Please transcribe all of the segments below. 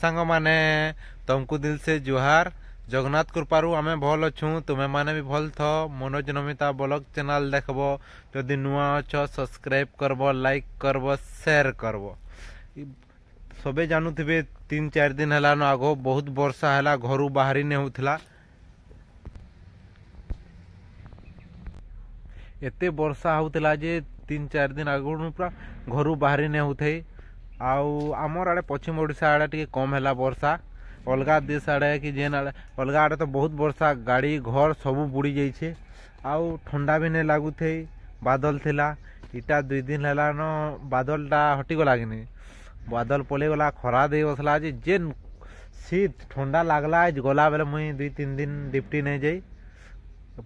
सांग मैंने तुमको दिल से जुहार जगन्नाथ कृपारू आम भल अच्छू तुम्हें मैंने भी भल थ मनोज नमिता ब्लग चेल देख जदि नुआ अच सब्सक्राइब करब लाइक करब सेयर करब सबे जानु थे तीन चार दिन है आग बहुत बर्षा है घर बाहरी नौला एत वर्षा होता जे तीन चार दिन आगे पूरा घर बाहरी ने थे ଆଉ ଆମର ଆଡ଼େ ପଶ୍ଚିମ ଓଡ଼ିଶା ଆଡ଼େ ଟିକେ କମ୍ ହେଲା ବର୍ଷା ଅଲଗା ଦେଶ ଆଡ଼େ କି ଯେନ୍ ଆଡ଼େ ଅଲଗା ଆଡ଼େ ତ ବହୁତ ବର୍ଷା ଗାଡ଼ି ଘର ସବୁ ବୁଡ଼ି ଯାଇଛେ ଆଉ ଥଣ୍ଡା ବି ନାଇଁ ଲାଗୁଥାଇ ବାଦଲ ଥିଲା ଇଟା ଦୁଇ ଦିନ ହେଲାନ ବାଦଲଟା ହଟିଗଲା କିନି ବାଦଲ ପଲେଇଗଲା ଖରା ଦେଇ ବସଲା ଯେ ଯେନ୍ ଶୀତ ଥଣ୍ଡା ଲାଗ୍ଲା ଆଜ୍ ଗଲାବେଲେ ମୁଇଁ ଦୁଇ ତିନି ଦିନ ଡିପ୍ଟି ନେଇ ଯାଇ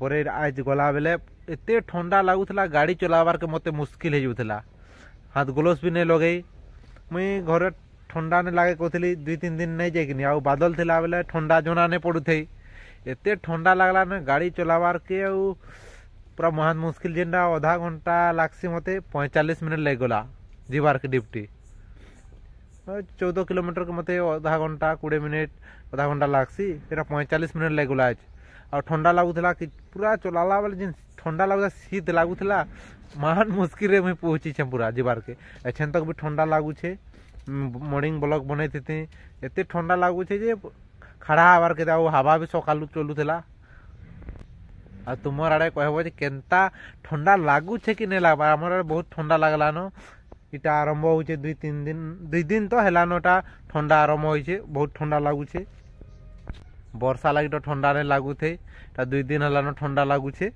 ପରେ ଆଜ୍ ଗଲାବେଲେ ଏତେ ଥଣ୍ଡା ଲାଗୁଥିଲା ଗାଡ଼ି ଚଲାବାର୍କେ ମୋତେ ମୁସ୍କିଲ୍ ହେଇଯାଉଥିଲା ହାତ ଗ୍ଲୋଭ୍ସ ବି ନାଇଁ ଲଗେଇ मुई घर थंडा नहीं लगे कहती दुई तीन दिन नहीं जाइनि आउ बादल थिला बेले थंडा जना नहीं पड़ू थे एत थंडा लगला ना गाड़ी चलावार के आउ पूरा महान मुस्किल जेनटा अधा घंटा लगसी मत पैंतालीस मिनट लगला जीवार के डिप्टी चौदह किलोमीटर के मत अधा घंटा कोड़े मिनट अधा घंटा लग्सी पैंचाश मिनट लग अच्छे ଆଉ ଥଣ୍ଡା ଲାଗୁଥିଲା କି ପୁରା ଚଲାଲା ବେଲେ ଯେନ୍ ଥଣ୍ଡା ଲାଗୁଥିଲା ଶୀତ ଲାଗୁଥିଲା ମହାନ ମୁସ୍କିଲ୍ରେ ମୁଇଁ ପହଞ୍ଚିଛେ ପୁରା ଯିବାର୍କେ ଏଛେନ୍ ତକ୍ ବି ଥଣ୍ଡା ଲାଗୁଛେ ମର୍ଣ୍ଣିଂ ବ୍ଲକ୍ ବନେଇଥିତି ଏତେ ଥଣ୍ଡା ଲାଗୁଛେ ଯେ ଖାଡ଼ା ହେବାର୍ କେତେ ଆଉ ହାବା ବି ସକାଳୁ ଚଲୁଥିଲା ଆଉ ତୁମର ଆଡ଼େ କହିବ ଯେ କେନ୍ତା ଥଣ୍ଡା ଲାଗୁଛେ କି ନାଇଁ ଲାଗ୍ବାର୍ ଆମର ଆଡ଼େ ବହୁତ ଥଣ୍ଡା ଲାଗ୍ଲାନ ଇଟା ଆରମ୍ଭ ହଉଛେ ଦୁଇ ତିନି ଦିନ ଦୁଇ ଦିନ ତ ହେଲାନ ଇଟା ଥଣ୍ଡା ଆରମ୍ଭ ହେଇଛେ ବହୁତ ଥଣ୍ଡା ଲାଗୁଛେ ବର୍ଷା ଲାଗି ତ ଥଣ୍ଡାରେ ଲାଗୁଥାଏ ତା ଦୁଇ ଦିନ ହେଲାନ ଥଣ୍ଡା ଲାଗୁଛି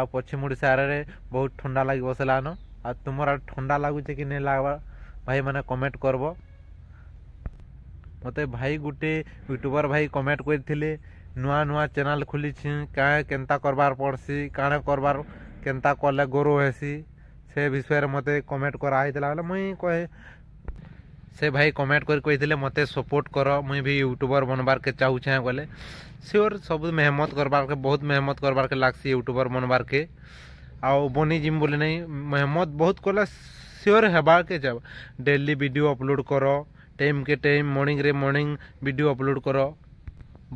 ଆଉ ପଶ୍ଚିମ ଓଡ଼ିଶାରେ ବହୁତ ଥଣ୍ଡା ଲାଗି ବସିଲାନ ଆଉ ତୁମର ଥଣ୍ଡା ଲାଗୁଛି କି ନାଇଁ ଲାଗ୍ବା ଭାଇମାନେ କମେଣ୍ଟ କରବ ମୋତେ ଭାଇ ଗୋଟେ ୟୁଟ୍ୟୁବର ଭାଇ କମେଣ୍ଟ କରିଥିଲେ ନୂଆ ନୂଆ ଚ୍ୟାନେଲ୍ ଖୋଲିଛି କାଁ କେନ୍ତା କରବାର୍ ପଡ଼୍ସି କାଣା କରବାର୍ କେନ୍ତା କଲେ ଗୋରୁ ହେସି ସେ ବିଷୟରେ ମୋତେ କମେଣ୍ଟ କରାହେଇଥିଲା ବୋଲେ ମୁଇଁ କହେ से भाई कमेंट कर मत सपोर्ट कर मुई भी यूट्यूबर बनबार के चाहूचे बोले सियोर सब मेहमत करवार के बहुत मेहमत करवार के लग्सी यूट्यूबर बनवार के आउ बनी जिम बोले नहीं मेहमत बहुत कले सियोर हेबार के जब डेली वीडियो अपलोड करो टाइम के टाइम मॉर्निंग रे मॉर्निंग वीडियो अपलोड करो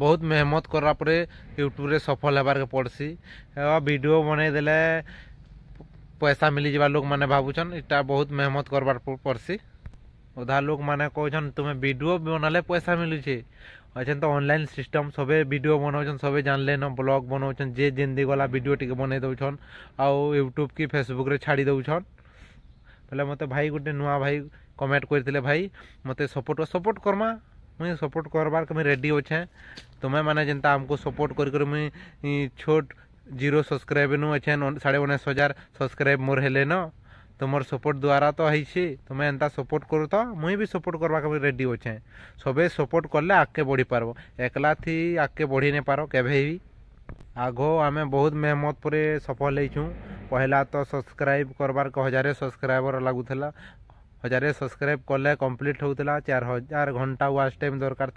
बहुत मेहमत करा परे यूट्यूब रे सफल हेबार के पड़सी वीडियो बनईदे पैसा मिली जावा लोक मैंने भावुन इटा बहुत मेहमत करवार पड़सी अधा लोक मैंने कौन तुम्हें भिडो बनाले पैसा मिलूचे अच्छे तो अनलाइन सिस्टम सबे भिडियो बनाऊन सबे जान लेन ब्लग बनाऊन जे जिंदी गला भिड टे बन छन आउ यूट्यूब कि फेसबुक छाड़ी दौन पहले मत भाई गोटे नुआ भाई कमेंट करते भाई मत सपोर्ट सपोर्ट करमा मुझे सपोर्ट करवार रेडी अच्छे तुम्हें मैंने जेन्ता आमको सपोर्ट कर छोट जीरो सब्सक्राइब नु अच्छे साढ़े उन्नीस हजार सब्सक्राइब मोर है तुमर सपोर्ट द्वारा तो है तुम एंता सपोर्ट करू तो मुई भी सपोर्ट करवा रेडी अच्छे सबे सपोर्ट कले आगे बढ़ी पार्ब एकला आगे बढ़ी नहीं पार के आगो आम बहुत मेहमत पर सफल होचुँ पहला तो सब्सक्राइब करवार हजारे सब्सक्राइबर लगुला हजार सब्सक्राइब कले कम्प्लीट हो चार हजार घंटा व्च टाइम दरकार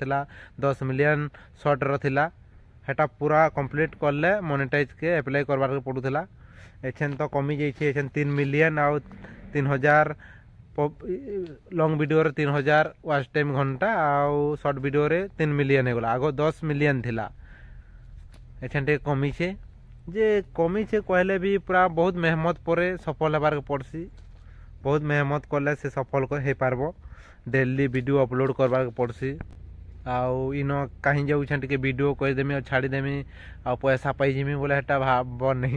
दस मिलियन सर्टर थी हेटा पूरा कम्प्लीट कले मनिटाइज के एप्लाई करवाक था ଏଛେନ୍ ତ କମିଯାଇଛି ଏଛେନ୍ ତିନି ମିଲିୟନ୍ ଆଉ ତିନି ହଜାର ଲଙ୍ଗ୍ ଭିଡ଼ିଓରେ ତିନି ହଜାର ୱାଚ୍ ଟାଇମ୍ ଘଣ୍ଟା ଆଉ ସର୍ଟ ଭିଡ଼ିଓରେ ତିନି ମିଲିୟନ୍ ହେଇଗଲା ଆଗ ଦଶ ମିଲିୟନ୍ ଥିଲା ଏଛେନ୍ ଟିକେ କମିଛେ ଯେ କମିଛେ କହିଲେ ବି ପୁରା ବହୁତ ମେହମତ ପରେ ସଫଳ ହେବାର୍କେ ପଡ଼୍ସି ବହୁତ ମେହମତ କଲେ ସେ ସଫଳ ହେଇପାରବ ଡେଲି ଭିଡ଼ିଓ ଅପଲୋଡ଼ କରବାର୍କେ ପଡ଼୍ସି ଆଉ ଇନ କାହିଁ ଯାଉଛନ୍ ଟିକେ ଭିଡ଼ିଓ କରିଦେମି ଆଉ ଛାଡ଼ିଦେମି ଆଉ ପଇସା ପାଇଯିମି ବୋଲେ ହେଟା ଭାବନି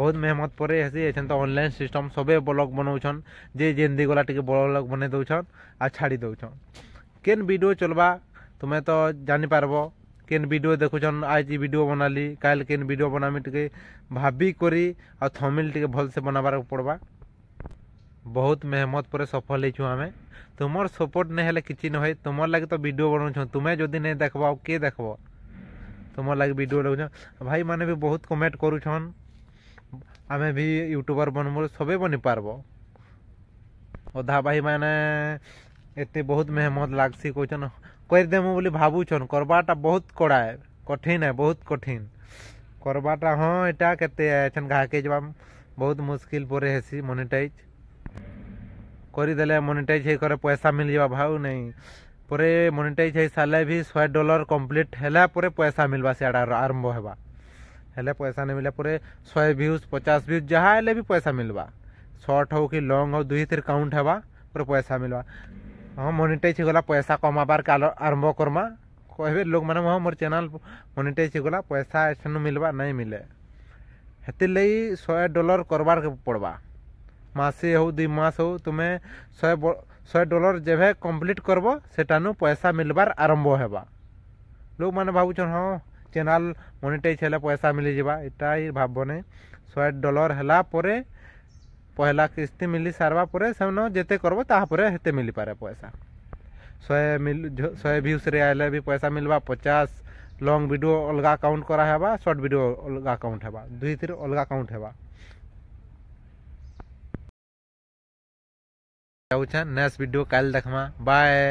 ବହୁତ ମେହନତ ପରେ ହେସି ଏଛନ୍ ତ ଅନଲାଇନ୍ ସିଷ୍ଟମ୍ ସବେ ବ୍ଲଗ୍ ବନଉଛନ୍ ଯେ ଯେନ୍ତି ଗଲା ଟିକେ ବ୍ଲଗ୍ ବନେଇ ଦଉଛନ୍ ଆଉ ଛାଡ଼ି ଦଉଛନ୍ କେନ୍ ଭିଡ଼ିଓ ଚଲ୍ବା ତୁମେ ତ ଜାଣିପାରବ କେନ୍ ଭିଡ଼ିଓ ଦେଖୁଛନ୍ ଆଜି ଭିଡ଼ିଓ ବନାଲି କାଲି କେନ୍ ଭିଡ଼ିଓ ବନାମି ଟିକେ ଭାବିକରି ଆଉ ଥମିଲ୍ ଟିକେ ଭଲସେ ବନାବାର୍କୁ ପଡ଼୍ବା बहुत मेहमत पर सफल हो आमे तुम सपोर्ट तो नहीं कि नए तुम लगे तो भिड बनाऊ तुम्हें जो नहीं देख आओ किए देख तुम लगे भिड लगुच भाई मैंने भी बहुत कमेंट कर आम भी यूट्यूबर बनमु सबे बनी पार्ब अधा भाई मैंने ये बहुत मेहमत लगसी कौन करदेमु बोली भावुन करवाटा बहुत कड़ा कठिन है बहुत कठिन करवाटा हाँ यहाँ के घाके जवाब बहुत मुस्किल पर हैसी मोनिटाइज କରିଦେଲେ ମନିଟାଇଜ୍ ହେଇକରି ପଇସା ମିଳିଯିବା ଭାଉ ନାହିଁ ପରେ ମନିଟାଇଜ୍ ହେଇସାରିଲେ ବି ଶହେ ଡଲର୍ କମ୍ପ୍ଲିଟ୍ ହେଲା ପରେ ପଇସା ମିଳିବା ସିଆଡ଼େ ଆରମ୍ଭ ହେବା ହେଲେ ପଇସା ନ ମିଳିଲା ପରେ ଶହେ ଭ୍ୟୁଜ୍ ପଚାଶ ଭ୍ୟୁଜ୍ ଯାହା ହେଲେ ବି ପଇସା ମିଳିବା ସର୍ଟ ହେଉ କି ଲଙ୍ଗ୍ ହେଉ ଦୁଇଥିରେ କାଉଣ୍ଟ ହେବା ପରେ ପଇସା ମିଳିବା ହଁ ମନିଟାଇଜ୍ ହେଇଗଲା ପଇସା କମାବାର୍ ଆରମ୍ଭ କର୍ମା କହିବେ ଲୋକମାନେ ହଁ ମୋର ଚ୍ୟାନେଲ୍ ମନିଟାଇଜ୍ ହେଇଗଲା ପଇସା ଏଠାନୁ ମିଳିବା ନାଇଁ ମିଲେ ହେଥିର୍ ଲାଗି ଶହେ ଡଲର୍ କର୍ବାର୍କେ ପଡ଼୍ବା ମାସେ ହେଉ ଦୁଇ ମାସ ହେଉ ତୁମେ ଶହେ ଶହେ ଡଲାର ଯେବେ କମ୍ପ୍ଲିଟ୍ କରବ ସେଠାନୁ ପଇସା ମିଲବାର୍ ଆରମ୍ଭ ହେବା ଲୋକମାନେ ଭାବୁଛନ୍ ହଁ ଚ୍ୟାନେଲ୍ ମନିଟାଇଜ୍ ହେଲେ ପଇସା ମିଲିଯିବା ଇଟା ଇ ଭାବନେ ଶହେ ଡଲାର ହେଲା ପରେ ପହିଲା କିସ୍ତି ମିଲି ସାରବା ପରେ ସେନ ଯେତେ କରବ ତାହାପରେ ସେତେ ମିଲିପାରେ ପଇସା ଶହେ ଶହେ ଭ୍ୟୁଜ୍ରେ ଆଇଲେ ବି ପଇସା ମିଲବା ପଚାଶ ଲଙ୍ଗ୍ ଭିଡ଼ିଓ ଅଲଗା ଆକାଉଣ୍ଟ କରାହେବା ସର୍ଟ ଭିଡ଼ିଓ ଅଲଗା ଆକାଉଣ୍ଟ ହେବା ଦୁଇଥିରେ ଅଲଗା ଆକାଉଣ୍ଟ ହେବା कहूछन नेक्स्ट वीडियो कल देखमा बाय